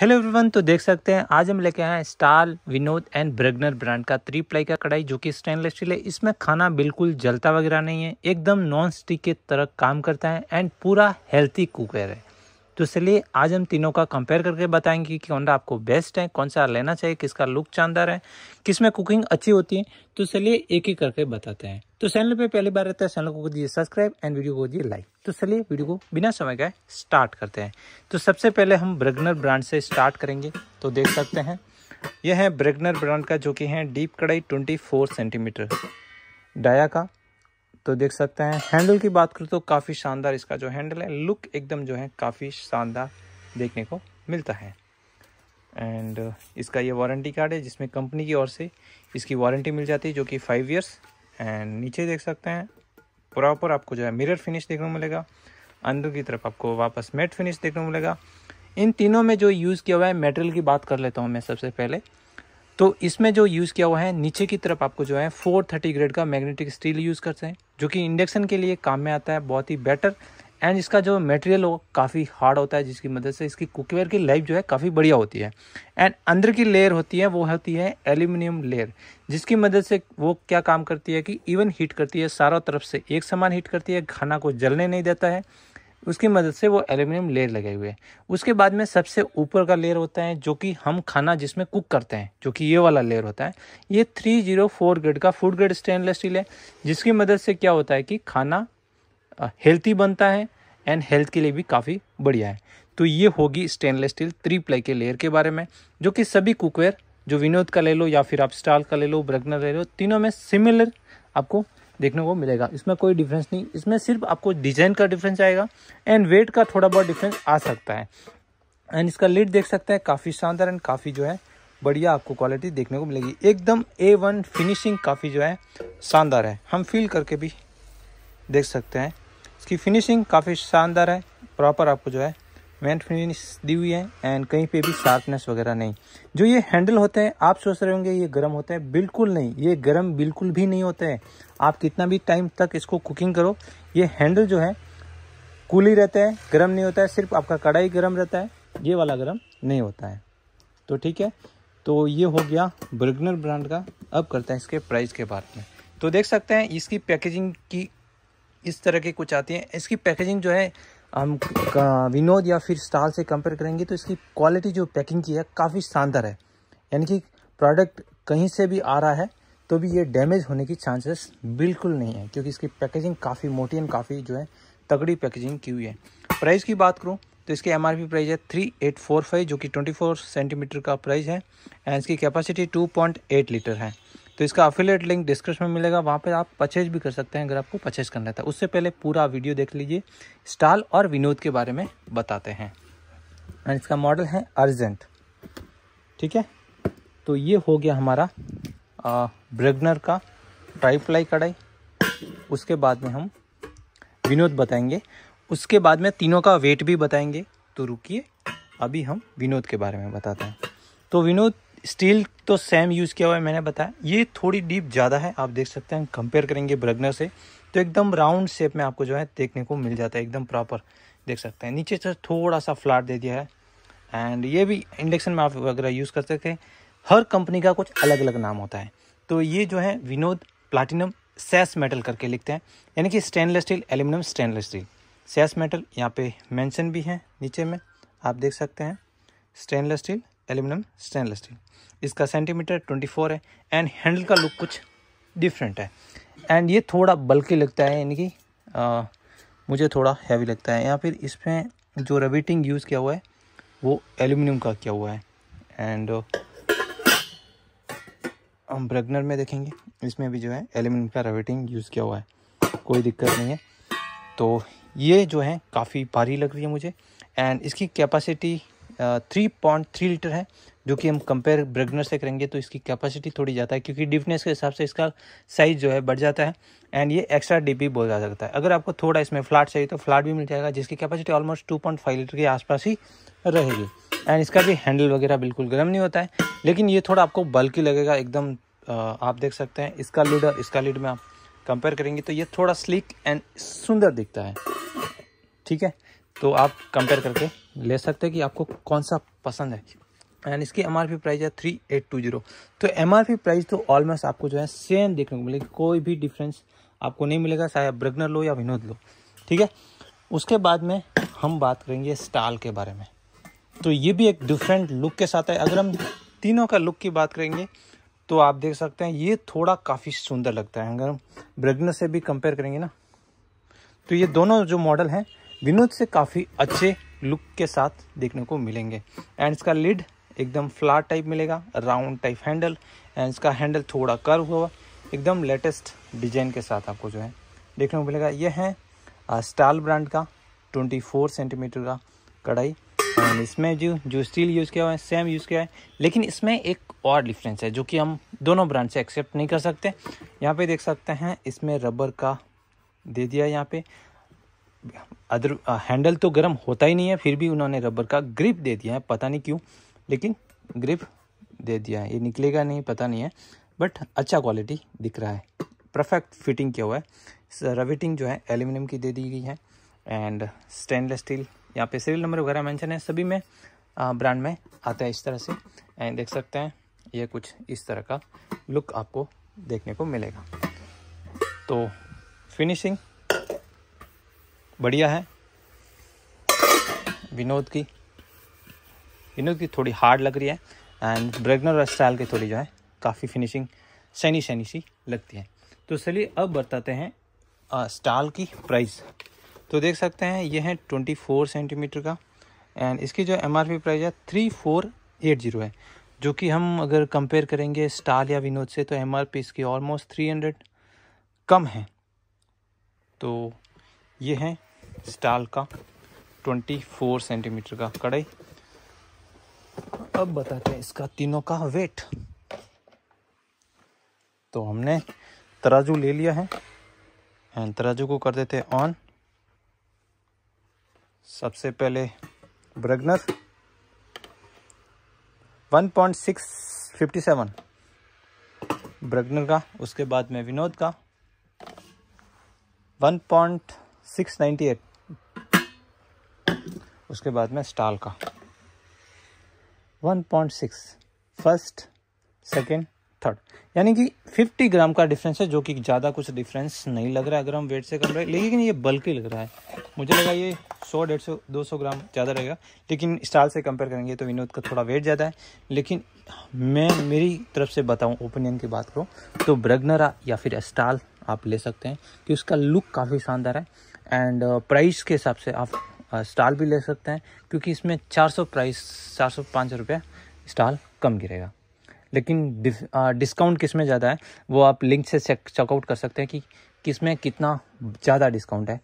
Hello everyone तो देख सकते हैं आज हम लेके आए हैं Stahl Vinod and Bergner brand का थ्री प्लाई का कढ़ाई जो कि स्टेनलेस स्टील है इसमें खाना बिल्कुल जलता वगैरह नहीं है एकदम नॉन स्टिक के तरह काम करता है एंड पूरा हेल्थी कुकर है तो इसलिए आज हम तीनों का कंपेयर करके बताएंगे कि कौन सा आपको बेस्ट है कौन सा लेना चाहिए किसका लुक शानदार है किस में कुकिंग अच्छी होती है तो चलिए एक ही करके बताते हैं तो चैनल पे पहली बार रहता है चैनल को दीजिए सब्सक्राइब एंड वीडियो को दीजिए लाइक तो चलिए वीडियो को बिना समय का स्टार्ट करते हैं तो सबसे पहले हम ब्रेगनर ब्रांड से स्टार्ट करेंगे तो देख सकते हैं यह है ब्रेगनर ब्रांड का जो कि है डीप कढ़ाई 24 सेंटीमीटर डाया का तो देख सकते हैं हैंडल की बात करूँ तो काफ़ी शानदार इसका जो हैंडल है लुक एकदम जो है काफ़ी शानदार देखने को मिलता है एंड uh, इसका ये वारंटी कार्ड है जिसमें कंपनी की ओर से इसकी वारंटी मिल जाती है जो कि फाइव इयर्स एंड नीचे देख सकते हैं प्रॉपर आपको जो है मिरर फिनिश देखने को मिलेगा अंदर की तरफ आपको वापस मैट फिनिश देखने को मिलेगा इन तीनों में जो यूज़ किया हुआ है मेटेरियल की बात कर लेता हूँ मैं सबसे पहले तो इसमें जो यूज़ किया हुआ है नीचे की तरफ आपको जो है 430 ग्रेड का मैग्नेटिक स्टील यूज़ करते हैं जो कि इंडक्शन के लिए काम में आता है बहुत ही बेटर एंड इसका जो मटेरियल हो काफ़ी हार्ड होता है जिसकी मदद से इसकी कुकवेयर की लाइफ जो है काफ़ी बढ़िया होती है एंड अंदर की लेयर होती है वो होती है एल्यूमिनियम लेयर जिसकी मदद से वो क्या काम करती है कि इवन हीट करती है सारा तरफ से एक समान हीट करती है खाना को जलने नहीं देता है उसकी मदद से वो एल्यूमिनियम लेयर लगे हुए हैं उसके बाद में सबसे ऊपर का लेयर होता है जो कि हम खाना जिसमें कुक करते हैं जो कि ये वाला लेयर होता है ये थ्री जीरो फोर ग्रेड का फूड ग्रेड स्टेनलेस स्टील है जिसकी मदद से क्या होता है कि खाना हेल्थी बनता है एंड हेल्थ के लिए भी काफ़ी बढ़िया है तो ये होगी स्टेनलेस स्टील थ्री प्लाई के लेयर के बारे में जो कि सभी कुकवेयर जो विनोद का ले लो या फिर आप स्टाल का ले लो ब्रगनर ले लो तीनों में सिमिलर आपको देखने को मिलेगा इसमें कोई डिफरेंस नहीं इसमें सिर्फ आपको डिजाइन का डिफरेंस आएगा एंड वेट का थोड़ा बहुत डिफरेंस आ सकता है एंड इसका लिट देख सकते हैं काफ़ी शानदार एंड काफ़ी जो है बढ़िया आपको क्वालिटी देखने को मिलेगी एकदम ए वन फिनिशिंग काफ़ी जो है शानदार है हम फील करके भी देख सकते हैं इसकी फिनिशिंग काफ़ी शानदार है प्रॉपर आपको जो है वेंट फिनिश दी हुई है एंड कहीं पे भी शार्पनेस वगैरह नहीं जो ये हैंडल होते हैं आप सोच रहे होंगे ये गर्म होते हैं बिल्कुल नहीं ये गर्म बिल्कुल भी नहीं होते हैं आप कितना भी टाइम तक इसको कुकिंग करो ये हैंडल जो है कूल ही रहता है गर्म नहीं होता है सिर्फ आपका कढ़ाई गर्म रहता है ये वाला गर्म नहीं होता है तो ठीक है तो ये हो गया बर्गनर ब्रांड का अब करते हैं इसके प्राइस के बारे में तो देख सकते हैं इसकी पैकेजिंग की इस तरह की कुछ आती है इसकी पैकेजिंग जो है हम विनोद या फिर स्टाल से कंपेयर करेंगे तो इसकी क्वालिटी जो पैकिंग की है काफ़ी शानदार है यानी कि प्रोडक्ट कहीं से भी आ रहा है तो भी ये डैमेज होने की चांसेस बिल्कुल नहीं है क्योंकि इसकी पैकेजिंग काफ़ी मोटी एंड काफ़ी जो है तगड़ी पैकेजिंग की हुई है प्राइस की बात करूँ तो इसके एम प्राइस है थ्री एट फोर फाइव जो कि ट्वेंटी फोर सेंटीमीटर का प्राइस है एंड इसकी capacity two point eight litre है तो इसका अफिलेट लिंक डिस्क्रिप्शन में मिलेगा वहाँ पर आप परचेज भी कर सकते हैं अगर आपको परचेज करना था तो। उससे पहले पूरा वीडियो देख लीजिए स्टाल और विनोद के बारे में बताते हैं एंड इसका मॉडल है अर्जेंट ठीक है तो ये हो गया हमारा ब्रेगनर का ट्राई फ्लाई कढ़ाई उसके बाद में हम विनोद बताएंगे उसके बाद में तीनों का वेट भी बताएंगे तो रुकिए अभी हम विनोद के बारे में बताते हैं तो विनोद स्टील तो सेम यूज़ किया हुआ है मैंने बताया ये थोड़ी डीप ज़्यादा है आप देख सकते हैं कंपेयर करेंगे ब्रगनर से तो एकदम राउंड शेप में आपको जो है देखने को मिल जाता है एकदम प्रॉपर देख सकते हैं नीचे से थोड़ा सा फ्लैट दे दिया है एंड ये भी इंडक्शन में आप वगैरह यूज़ कर सकते हैं हर कंपनी का कुछ अलग अलग नाम होता है तो ये जो है विनोद प्लाटिनम सेस मेटल करके लिखते हैं यानी कि stainless steel aluminium stainless steel सैस मेटल यहाँ पे मेंशन भी है नीचे में आप देख सकते हैं stainless steel aluminium stainless steel इसका सेंटीमीटर 24 है एंड हैंडल का लुक कुछ डिफरेंट है एंड ये थोड़ा बल्कि लगता है यानी कि मुझे थोड़ा हैवी लगता है या फिर इसमें जो रबीटिंग यूज़ किया हुआ है वो एल्यूमिनियम का किया हुआ है एंड हम ब्रगनर में देखेंगे इसमें भी जो है एल्यूमिनियम का रबीटिंग यूज़ किया हुआ है कोई दिक्कत नहीं है तो ये जो है काफ़ी भारी लग रही है मुझे एंड इसकी capacity three point three litre है जो कि हम कंपेयर ब्रेगनर से करेंगे तो इसकी कैपेसिटी थोड़ी ज़्यादा है क्योंकि डिफनेस के हिसाब से इसका साइज़ जो है बढ़ जाता है एंड ये एक्स्ट्रा डी भी बोला जा सकता है अगर आपको थोड़ा इसमें फ़्लाट चाहिए तो फ्लाट भी मिल जाएगा जिसकी capacity almost two point five litre के आसपास ही रहेगी एंड इसका भी हैंडल वगैरह बिल्कुल गर्म नहीं होता है लेकिन ये थोड़ा आपको बल्कि लगेगा एकदम आप देख सकते हैं इसका लीड और इसका लीड में आप कंपेयर करेंगे तो ये थोड़ा स्लिक एंड सुंदर दिखता है ठीक है तो आप कंपेयर करके ले सकते हैं कि आपको कौन सा पसंद है एंड इसकी एम प्राइस है थ्री एट टू जीरो तो एम प्राइस तो ऑलमोस्ट आपको जो है सेम देखने को मिलेगी कोई भी डिफरेंस आपको नहीं मिलेगा चाहे ब्रगनर लो या विनोद लो ठीक है उसके बाद में हम बात करेंगे स्टाल के बारे में तो ये भी एक डिफरेंट लुक के साथ है अगर हम तीनों का लुक की बात करेंगे तो आप देख सकते हैं ये थोड़ा काफ़ी सुंदर लगता है अगर हम ब्रगनर से भी कंपेयर करेंगे ना तो ये दोनों जो मॉडल हैं विनोद से काफ़ी अच्छे लुक के साथ देखने को मिलेंगे एंड इसका लिड एकदम फ्लाट टाइप मिलेगा राउंड टाइप हैंडल एंड इसका हैंडल थोड़ा कर्व हुआ एकदम लेटेस्ट डिजाइन के साथ आपको जो है देखने को मिलेगा यह है स्टाल ब्रांड का 24 सेंटीमीटर का कढ़ाई एंड इसमें जो जो स्टील यूज़ किया हुआ है सेम यूज़ किया है लेकिन इसमें एक और डिफरेंस है जो कि हम दोनों ब्रांड से एक्सेप्ट नहीं कर सकते यहाँ पे देख सकते हैं इसमें रबर का दे दिया यहाँ पे अदर हैंडल तो गर्म होता ही नहीं है फिर भी उन्होंने रबर का ग्रिप दे दिया है पता नहीं क्यों लेकिन ग्रिप दे दिया है ये निकलेगा नहीं पता नहीं है बट अच्छा क्वालिटी दिख रहा है परफेक्ट फिटिंग क्या हुआ है रविटिंग जो है एल्यूमिनियम की दे दी गई है एंड स्टेनलेस स्टील यहाँ पे सीरियल नंबर वगैरह मेंशन है सभी में ब्रांड में आता है इस तरह से एंड देख सकते हैं ये कुछ इस तरह का लुक आपको देखने को मिलेगा तो फिनिशिंग बढ़िया है विनोद की विनोद की थोड़ी हार्ड लग रही है एंड ब्रेगनर स्टाइल की थोड़ी जो है काफ़ी फिनिशिंग सैनी सैनी सी लगती है तो चलिए अब बताते हैं स्टाल की प्राइस तो देख सकते हैं ये है 24 सेंटीमीटर का एंड इसकी जो एम प्राइस है थ्री फोर एट ज़ीरो है जो कि हम अगर कंपेयर करेंगे स्टाल या विनोद से तो एम इसकी ऑलमोस्ट थ्री हंड्रेड कम है तो ये हैं स्टाल का 24 सेंटीमीटर का कढ़ाई अब बताते हैं इसका तीनों का वेट तो हमने तराजू ले लिया है एंड तराजू को कर देते हैं ऑन सबसे पहले ब्रगनर 1.657 ब्रगनर का उसके बाद में विनोद का 1.698 उसके बाद में स्टाल का 1.6 फर्स्ट सेकेंड थर्ड यानी कि 50 ग्राम का डिफरेंस है जो कि ज़्यादा कुछ डिफरेंस नहीं लग रहा है अगर हम वेट से कर रहे हैं लेकिन ये बल्कि लग रहा है मुझे लगा ये 100 डेढ़ सौ दो सौ ग्राम ज़्यादा रहेगा लेकिन स्टाल से कंपेयर करेंगे तो विनोद का थोड़ा वेट ज़्यादा है लेकिन मैं मेरी तरफ से बताऊँ ओपिनियन की बात करूँ तो ब्रगनरा या फिर स्टाल आप ले सकते हैं कि उसका लुक काफ़ी शानदार है एंड प्राइस uh, के हिसाब से आप स्टाल भी ले सकते हैं क्योंकि इसमें 400 प्राइस 400 सौ रुपये स्टाल कम गिरेगा लेकिन डिस्काउंट किस में ज़्यादा है वो आप लिंक से चेकआउट कर सकते हैं कि किस में कितना ज़्यादा डिस्काउंट है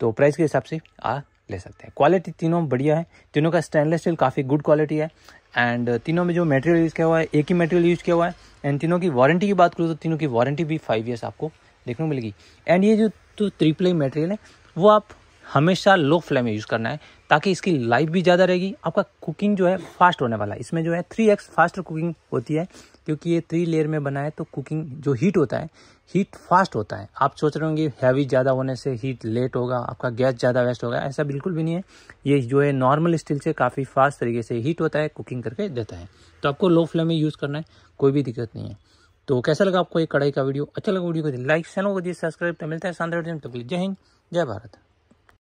तो प्राइस के हिसाब से आ ले सकते हैं क्वालिटी तीनों बढ़िया है तीनों का स्टेनलेस स्टील काफ़ी गुड क्वालिटी है एंड तीनों में जो मटेरियल यूज़ किया हुआ है एक ही मटेरियल यूज़ किया हुआ है एंड तीनों की वारंटी की बात करूँ तो तीनों की वारंटी भी फाइव ईयर्स आपको देखने को मिलेगी एंड ये जो तो थ्री मटेरियल है वो आप हमेशा लो फ्लेम में यूज़ करना है ताकि इसकी लाइफ भी ज़्यादा रहेगी आपका कुकिंग जो है फास्ट होने वाला है इसमें जो है थ्री एक्स फास्ट कुकिंग होती है क्योंकि ये थ्री लेयर में बना है तो कुकिंग जो हीट होता है हीट फास्ट होता है आप सोच रहे होंगे हैवी ज़्यादा होने से हीट लेट होगा आपका गैस ज़्यादा वेस्ट होगा ऐसा बिल्कुल भी नहीं है ये जो है नॉर्मल स्टील से काफ़ी फास्ट तरीके से हीट होता है कुकिंग करके देता है तो आपको लो फ्लेम में यूज़ करना है कोई भी दिक्कत नहीं है तो कैसा लगा आपको ये कढ़ाई का वीडियो अच्छा लगा वीडियो को लाइक चैनल को दिए सब्सक्राइब तो मिलता है शानदार जय हिंद जय भारत